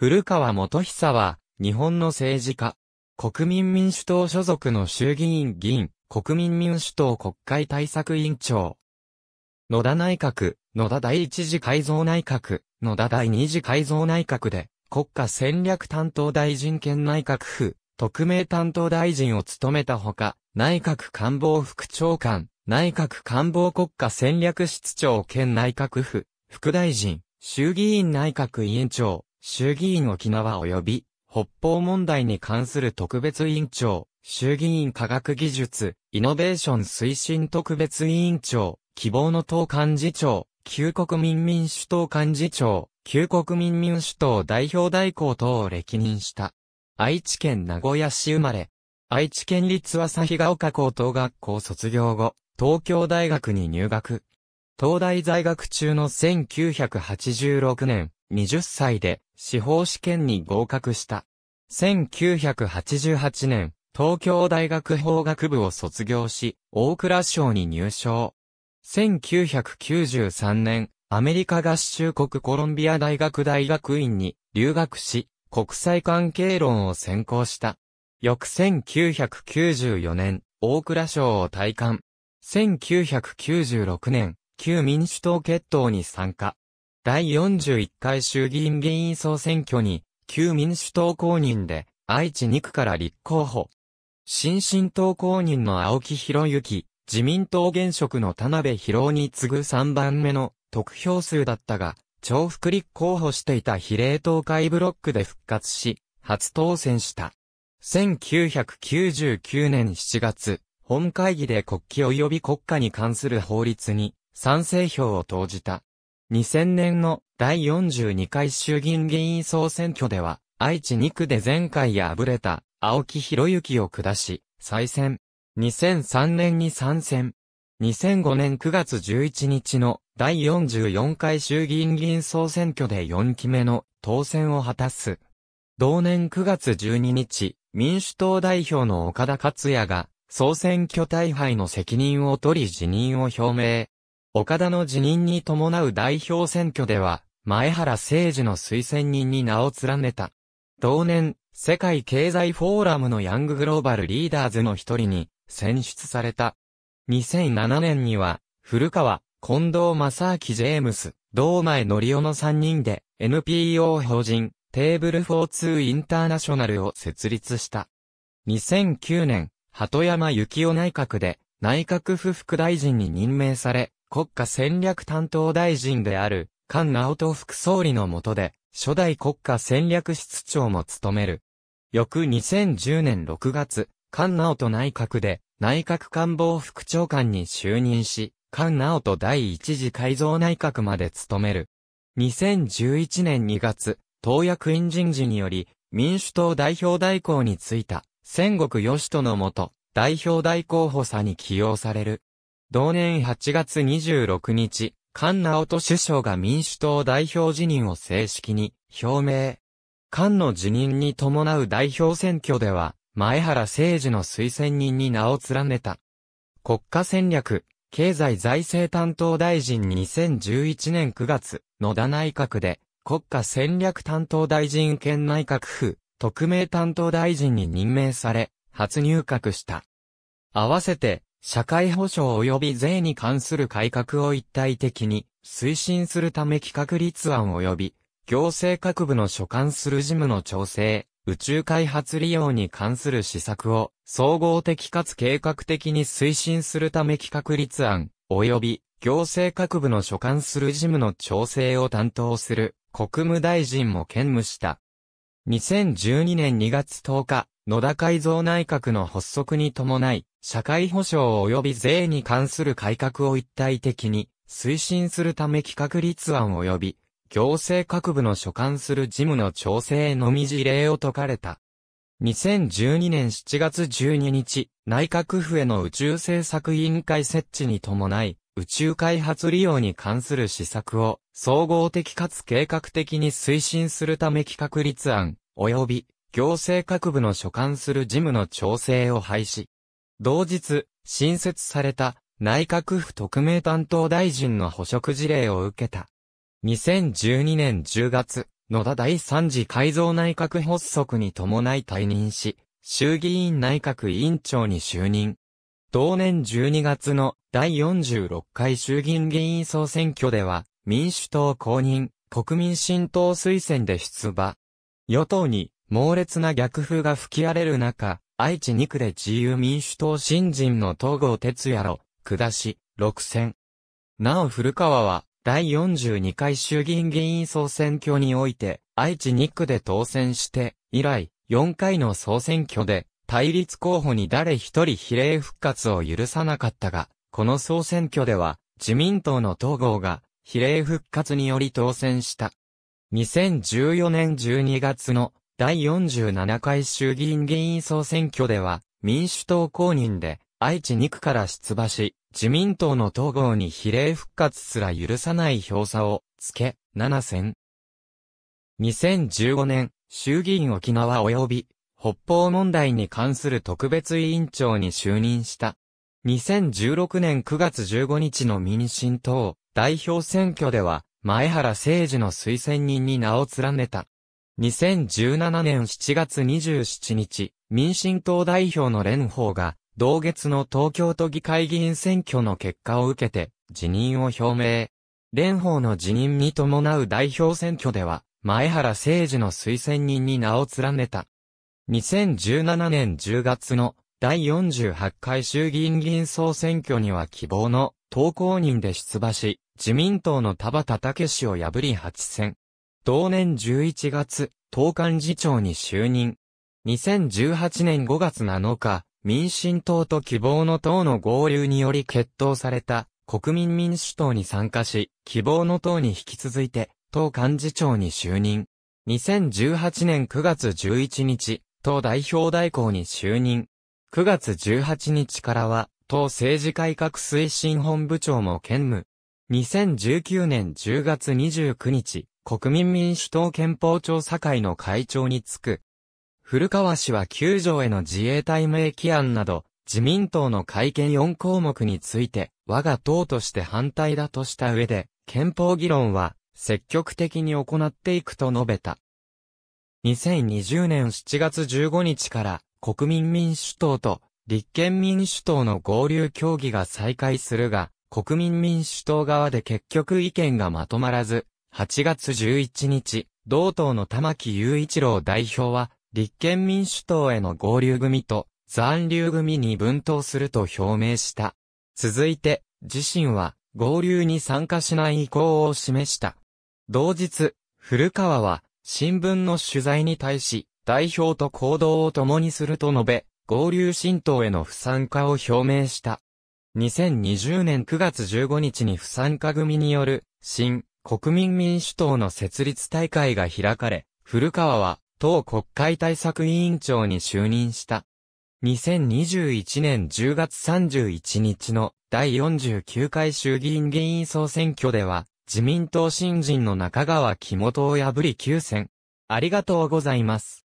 古川元久は、日本の政治家。国民民主党所属の衆議院議員、国民民主党国会対策委員長。野田内閣、野田第一次改造内閣、野田第二次改造内閣で、国家戦略担当大臣兼内閣府、特命担当大臣を務めたほか、内閣官房副長官、内閣官房国家戦略室長兼内閣府、副大臣、衆議院内閣委員長、衆議院沖縄及び北方問題に関する特別委員長、衆議院科学技術、イノベーション推進特別委員長、希望の党幹事長、旧国民民主党幹事長、旧国民民主党代表代行等を歴任した。愛知県名古屋市生まれ。愛知県立日ヶ丘高等学校卒業後、東京大学に入学。東大在学中の1986年、20歳で、司法試験に合格した。1988年、東京大学法学部を卒業し、大蔵省に入省。1993年、アメリカ合衆国コロンビア大学大学院に留学し、国際関係論を専攻した。翌1994年、大蔵省を退官。1996年、旧民主党決闘に参加。第41回衆議院議員総選挙に、旧民主党公認で、愛知2区から立候補。新進党公認の青木博之、自民党現職の田辺博に次ぐ3番目の得票数だったが、重複立候補していた比例東海ブロックで復活し、初当選した。1999年7月、本会議で国旗及び国家に関する法律に賛成票を投じた。2000年の第42回衆議院議員総選挙では、愛知2区で前回敗れた青木博之を下し、再選。2003年に参戦。2005年9月11日の第44回衆議院議員総選挙で4期目の当選を果たす。同年9月12日、民主党代表の岡田克也が総選挙大敗の責任を取り辞任を表明。岡田の辞任に伴う代表選挙では、前原誠二の推薦人に名を連ねた。同年、世界経済フォーラムのヤンググローバルリーダーズの一人に選出された。2007年には、古川、近藤正明ジェームス、堂前則夫の3人で NPO 法人テーブル42インターナショナルを設立した。2009年、鳩山幸夫内閣で内閣府副大臣に任命され、国家戦略担当大臣である、菅直人副総理の下で、初代国家戦略室長も務める。翌2010年6月、菅直人内閣で、内閣官房副長官に就任し、菅直人第一次改造内閣まで務める。2011年2月、党役員人事により、民主党代表代行に就いた、戦国義人のもと、代表代行補佐に起用される。同年8月26日、菅直人首相が民主党代表辞任を正式に表明。菅の辞任に伴う代表選挙では、前原誠二の推薦人に名を連ねた。国家戦略、経済財政担当大臣2011年9月、野田内閣で、国家戦略担当大臣兼内閣府、特命担当大臣に任命され、初入閣した。合わせて、社会保障及び税に関する改革を一体的に推進するため企画立案及び行政各部の所管する事務の調整、宇宙開発利用に関する施策を総合的かつ計画的に推進するため企画立案及び行政各部の所管する事務の調整を担当する国務大臣も兼務した。2012年2月10日、野田改造内閣の発足に伴い、社会保障及び税に関する改革を一体的に推進するため企画立案及び行政各部の所管する事務の調整のみ事例を解かれた。2012年7月12日、内閣府への宇宙政策委員会設置に伴い、宇宙開発利用に関する施策を総合的かつ計画的に推進するため企画立案及び行政各部の所管する事務の調整を廃止。同日、新設された内閣府特命担当大臣の捕食事例を受けた。2012年10月、野田第三次改造内閣発足に伴い退任し、衆議院内閣委員長に就任。同年12月の第46回衆議院議員総選挙では、民主党公認、国民新党推薦で出馬。与党に猛烈な逆風が吹き荒れる中、愛知2区で自由民主党新人の東郷哲也ろ、下し、6選。なお古川は、第42回衆議院議員総選挙において、愛知2区で当選して、以来、4回の総選挙で、対立候補に誰一人比例復活を許さなかったが、この総選挙では、自民党の統合が、比例復活により当選した。2014年12月の第47回衆議院議員総選挙では、民主党公認で、愛知2区から出馬し、自民党の統合に比例復活すら許さない票差を、つけ、7選。2015年、衆議院沖縄及び、北方問題に関する特別委員長に就任した。2016年9月15日の民進党代表選挙では、前原誠治の推薦人に名を連ねた。2017年7月27日、民進党代表の蓮舫が、同月の東京都議会議員選挙の結果を受けて、辞任を表明。蓮舫の辞任に伴う代表選挙では、前原誠二の推薦人に名を連ねた。2017年10月の第48回衆議院議員総選挙には希望の投稿人で出馬し、自民党の田畑武氏を破り8選。同年11月、党幹事長に就任。2018年5月7日、民進党と希望の党の合流により決闘された国民民主党に参加し、希望の党に引き続いて、党幹事長に就任。2018年9月11日、党代表代行に就任。9月18日からは、党政治改革推進本部長も兼務。2019年10月29日、国民民主党憲法調査会の会長につく。古川氏は9条への自衛隊名規案など、自民党の改憲4項目について、我が党として反対だとした上で、憲法議論は積極的に行っていくと述べた。2020年7月15日から国民民主党と立憲民主党の合流協議が再開するが、国民民主党側で結局意見がまとまらず、8月11日、同党の玉木雄一郎代表は、立憲民主党への合流組と残留組に分党すると表明した。続いて、自身は合流に参加しない意向を示した。同日、古川は新聞の取材に対し、代表と行動を共にすると述べ、合流新党への不参加を表明した。2020年9月15日に不参加組による、新、国民民主党の設立大会が開かれ、古川は党国会対策委員長に就任した。2021年10月31日の第49回衆議院議員総選挙では、自民党新人の中川木本を破り9選。ありがとうございます。